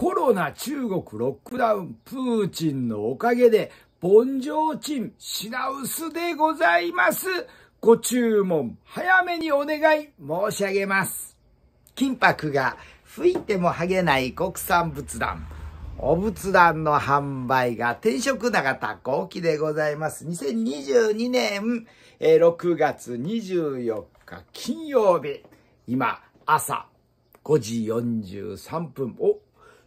コロナ、中国、ロックダウン、プーチンのおかげで、ボンジョーチン、品薄でございます。ご注文、早めにお願い申し上げます。金箔が吹いても剥げない国産仏壇。お仏壇の販売が転職長田後期でございます。2022年6月24日金曜日。今、朝5時43分。お、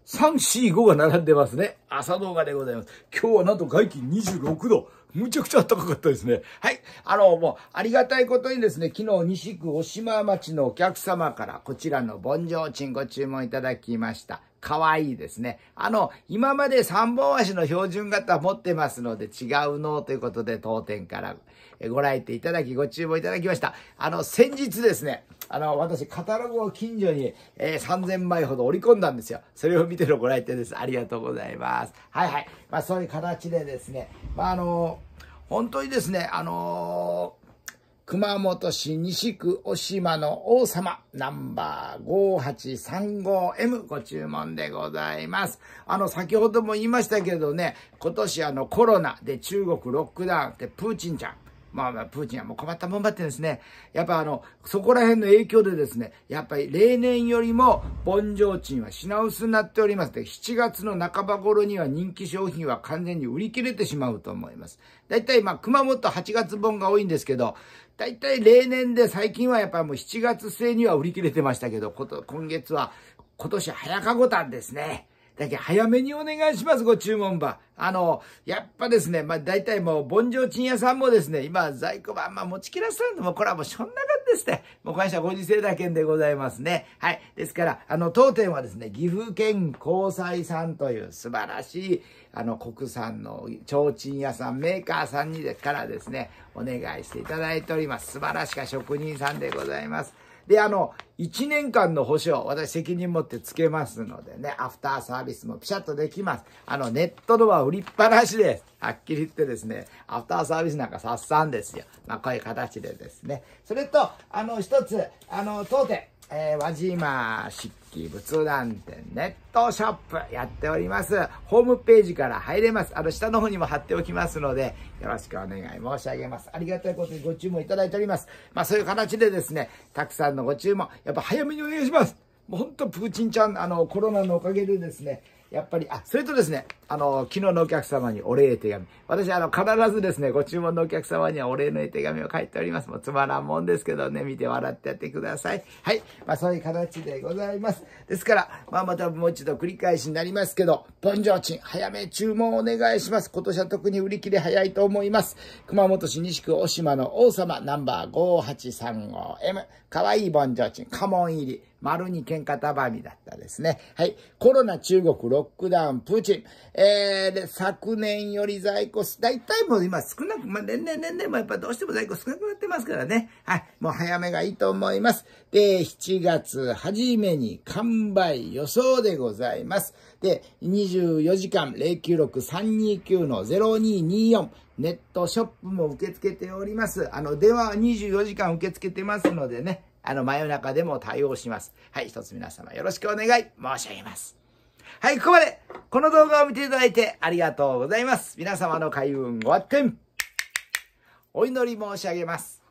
3、4、5が並んでますね。朝動画でございます。今日はなんと外気26度。むちゃくちゃ暖かかったですね。はい。あの、もう、ありがたいことにですね、昨日西区押島町のお客様から、こちらの盆上賃ご注文いただきました。可愛いですね。あの、今まで3本足の標準型持ってますので違うのということで当店からご来店いただきご注文いただきました。あの、先日ですね、あの、私カタログを近所に、えー、3000枚ほど織り込んだんですよ。それを見てのご来店です。ありがとうございます。はいはい。まあそういう形でですね、まああの、本当にですね、あのー熊本市西区お島の王様ナンバー 5835M ご注文でございます。あの、先ほども言いましたけどね、今年あのコロナで中国ロックダウンってプーチンちゃん、まあ、まあ、プーチンはもう困ったもんばってですね、やっぱあの、そこら辺の影響でですね、やっぱり例年よりも、盆上賃は品薄になっております。で、7月の半ば頃には人気商品は完全に売り切れてしまうと思います。だいたいまあ、熊本8月本が多いんですけど、だいたい例年で最近はやっぱりもう7月末には売り切れてましたけど、今月は、今年早かごたんですね。だけ早めにお願いします、ご注文ば。あの、やっぱですね、まあ大体もう、盆上賃屋さんもですね、今、在庫版、まあ持ちきらさんのも、これはもうしょんなかったですね。もう会社ご時世だけんでございますね。はい。ですから、あの、当店はですね、岐阜県交際さんという素晴らしい、あの、国産の提灯屋さん、メーカーさんにで、からですね、お願いしていただいております。素晴らしか職人さんでございます。で、あの、1年間の保証、私責任持ってつけますのでね、アフターサービスもピシャッとできます。あの、ネットのは売りっぱなしです。はっきり言ってですね、アフターサービスなんかさっさんですよ。まあ、こういう形でですね。それと、あの、一つ、あの、当店、えー、輪島漆器仏壇店ネットショップやっております。ホームページから入れます。あの、下の方にも貼っておきますので、よろしくお願い申し上げます。ありがたいことにご注文いただいております。まあ、そういう形でですね、たくさんのご注文、やっぱ早めにお願いします。もうほんとプーチンちゃん、あの、コロナのおかげでですね、やっぱり、あ、それとですね、あの、昨日のお客様にお礼手紙。私、あの、必ずですね、ご注文のお客様にはお礼の手紙を書いております。もうつまらんもんですけどね、見て笑ってやってください。はい。まあ、そういう形でございます。ですから、まあ、またもう一度繰り返しになりますけど、ポンジョチン、早め注文お願いします。今年は特に売り切れ早いと思います。熊本市西区大島の王様ナンバー 5835M。かわいいボンジョチン、家紋入り。丸に喧嘩ばみだったですね。はい。コロナ中国ロックダウン、プーチン。えー、で、昨年より在庫、大体もう今少なく、まあ、年々年々もやっぱどうしても在庫少なくなってますからね。はい、もう早めがいいと思います。で、7月初めに完売予想でございます。で、24時間096329の0224。ネットショップも受け付けております。あの、電話は24時間受け付けてますのでね、あの、真夜中でも対応します。はい、一つ皆様よろしくお願い申し上げます。はい、ここまでこの動画を見ていただいてありがとうございます。皆様の開運ご発展お祈り申し上げます。